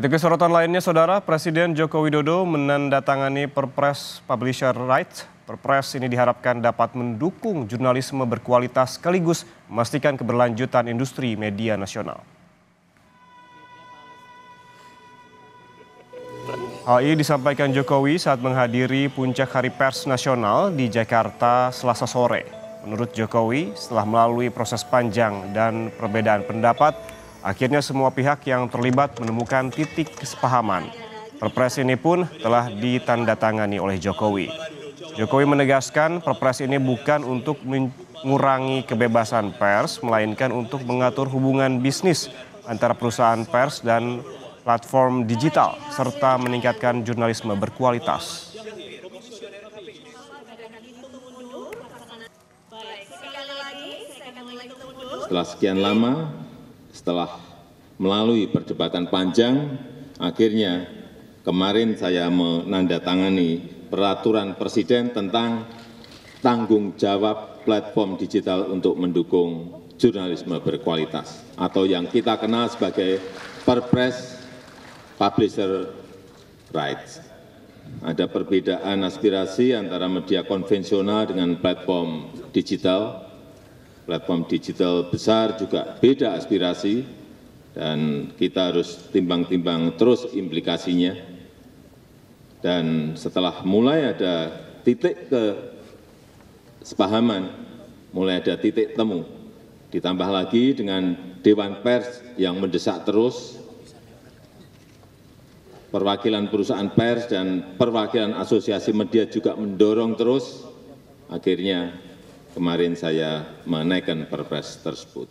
Itu kesorotan lainnya, Saudara. Presiden Joko Widodo menandatangani Perpres Publisher Rights. Perpres ini diharapkan dapat mendukung jurnalisme berkualitas sekaligus memastikan keberlanjutan industri media nasional. Hal ini disampaikan Jokowi saat menghadiri puncak Hari Pers Nasional di Jakarta Selasa sore. Menurut Jokowi, setelah melalui proses panjang dan perbedaan pendapat, Akhirnya semua pihak yang terlibat menemukan titik kesepahaman. Perpres ini pun telah ditandatangani oleh Jokowi. Jokowi menegaskan perpres ini bukan untuk mengurangi kebebasan pers, melainkan untuk mengatur hubungan bisnis antara perusahaan pers dan platform digital, serta meningkatkan jurnalisme berkualitas. Setelah sekian lama, setelah melalui perdebatan panjang akhirnya kemarin saya menandatangani peraturan presiden tentang tanggung jawab platform digital untuk mendukung jurnalisme berkualitas atau yang kita kenal sebagai Perpres Publisher Rights. Ada perbedaan aspirasi antara media konvensional dengan platform digital platform digital besar juga beda aspirasi dan kita harus timbang-timbang terus implikasinya. Dan setelah mulai ada titik kesepahaman, mulai ada titik temu, ditambah lagi dengan Dewan Pers yang mendesak terus, perwakilan perusahaan pers dan perwakilan asosiasi media juga mendorong terus, akhirnya kemarin saya menaikkan perpres tersebut.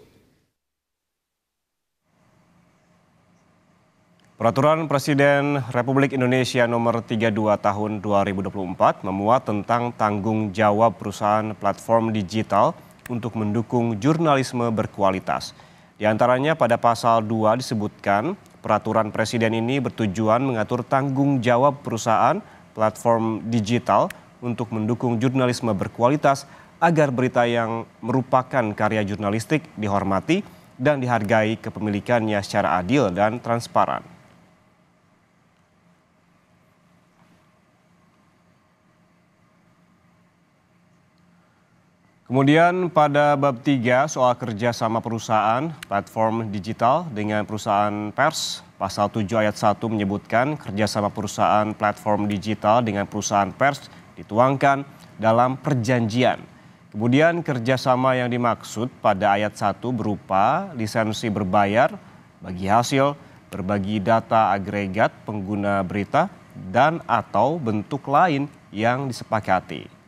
Peraturan Presiden Republik Indonesia Nomor 32 Tahun 2024 memuat tentang tanggung jawab perusahaan platform digital untuk mendukung jurnalisme berkualitas. Di antaranya pada pasal 2 disebutkan peraturan presiden ini bertujuan mengatur tanggung jawab perusahaan platform digital untuk mendukung jurnalisme berkualitas agar berita yang merupakan karya jurnalistik dihormati dan dihargai kepemilikannya secara adil dan transparan. Kemudian pada bab tiga soal kerjasama perusahaan, platform digital dengan perusahaan pers, pasal 7 ayat 1 menyebutkan kerjasama perusahaan platform digital dengan perusahaan pers dituangkan dalam perjanjian Kemudian kerjasama yang dimaksud pada ayat 1 berupa lisensi berbayar bagi hasil berbagi data agregat pengguna berita dan atau bentuk lain yang disepakati.